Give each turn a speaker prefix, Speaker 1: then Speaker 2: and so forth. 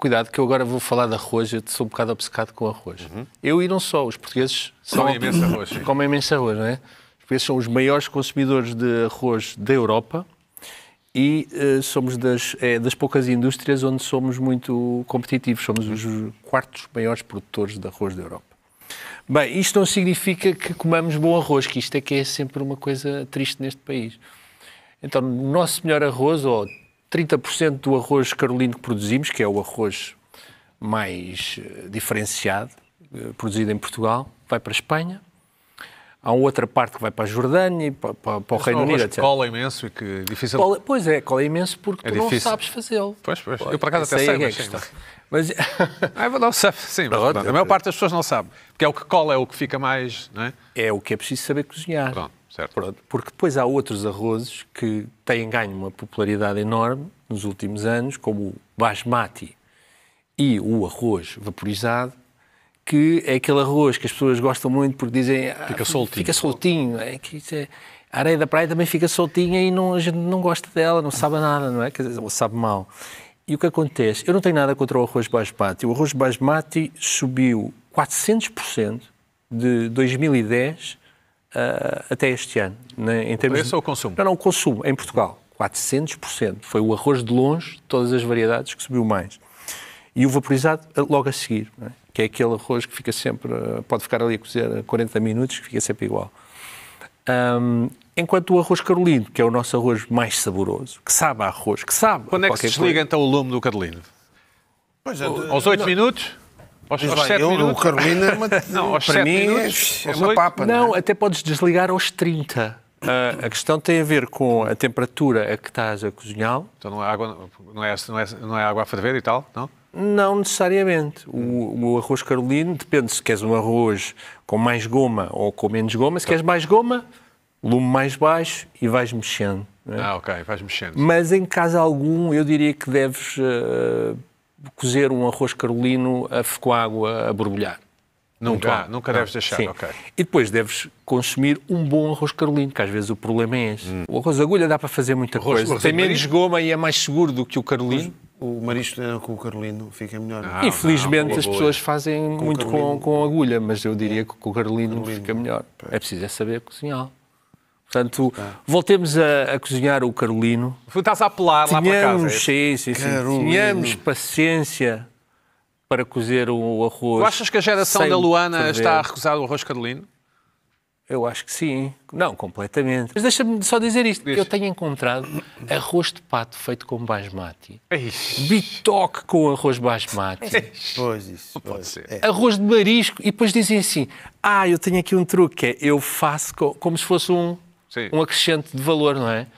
Speaker 1: cuidado que eu agora vou falar de arroz, eu sou um bocado obcecado com arroz. Uhum. Eu e não só, os portugueses são, comem imenso arroz. Comem imenso arroz, não é? Os portugueses são os maiores consumidores de arroz da Europa e uh, somos das, é, das poucas indústrias onde somos muito competitivos, somos uhum. os quartos maiores produtores de arroz da Europa. Bem, isto não significa que comamos bom arroz, que isto é que é sempre uma coisa triste neste país. Então, o nosso melhor arroz, ou 30% do arroz carolino que produzimos, que é o arroz mais eh, diferenciado, eh, produzido em Portugal, vai para a Espanha. Há outra parte que vai para a Jordânia, para, para, para o Reino Unido, etc. cola imenso e que difícil... Cola, pois é, cola imenso porque é tu difícil. não sabes fazê-lo. Pois, pois. Eu, por acaso, até sei, é mas... mas... ah, não sabe. Sim, mas, a maior parte das pessoas não sabe. Porque é o que cola, é o que fica mais... Não é? é o que é preciso saber cozinhar. Pronto. Certo. Pronto, porque depois há outros arrozes que têm ganho uma popularidade enorme nos últimos anos, como o basmati e o arroz vaporizado, que é aquele arroz que as pessoas gostam muito porque dizem... Ah, fica ah, soltinho. Fica soltinho. É que isso é... A areia da praia também fica soltinha e não, a gente não gosta dela, não sabe nada, não é? Quer dizer, sabe mal. E o que acontece? Eu não tenho nada contra o arroz basmati. O arroz basmati subiu 400% de 2010 uh, até este ano. Né, em termos preço de... ou o consumo? Não, não, o consumo em Portugal, 400%. Foi o arroz de longe, de todas as variedades, que subiu mais. E o vaporizado eh, logo a seguir, né, que é aquele arroz que fica sempre, eh, pode ficar ali a cozer 40 minutos, que fica sempre igual. Um, enquanto o arroz carolino, que é o nosso arroz mais saboroso, que sabe a arroz, que sabe. Quando é que se desliga coisa. então o lume do carolino? Pois é, aos 8 não. minutos?
Speaker 2: Aos, aos eu, minutos. O Carolina, é não, aos para mim, é minutos, é, uma
Speaker 1: papa. Não, não é? até podes desligar aos 30. Uh, ah, a questão tem a ver com a temperatura a que estás a cozinhar. Então não é água, não é, não é, não é água a ferver e tal, não? Não necessariamente. O, o, arroz carolino depende se queres um arroz com mais goma ou com menos goma. Se queres mais goma, lume mais baixo e vais mexendo. É? Ah, ok, vais mexendo. Mas em caso algum, eu diria que deves uh, cozer um arroz carolino a, com água a borbulhar. Nunca, nunca deves deixar, Sim. ok. E depois deves consumir um bom arroz carolino, que às vezes o problema é esse. Hum. O arroz agulha dá para fazer muita arroz, coisa. Arroz Tem menos goma e é mais seguro do que o carolino. O marisco com o carolino fica melhor. Ah, Infelizmente não, as pessoas fazem com muito com, com agulha, mas eu diria é. que com o carolino, carolino. fica melhor. É preciso é saber cozinhar. Portanto, voltemos a, a, cozinhar o Carolino. Estás a apelar lá para casa. É sim, sim, sim. Tínhamos paciência para cozer o arroz. Tu achas que a geração da Luana perder. está a recusar o arroz Carolino? Eu acho que sim. Não, completamente. Mas deixa-me só dizer isto. Deixa. Eu tenho encontrado arroz de pato feito com basmati. Ixi. Bitoque com arroz basmati. Ixi. Pois isso. Não pode ser. É. Arroz de marisco. E depois dizem assim, ah, eu tenho aqui um truque. É, eu faço como se fosse um Sim. um acrescente de valor, não é?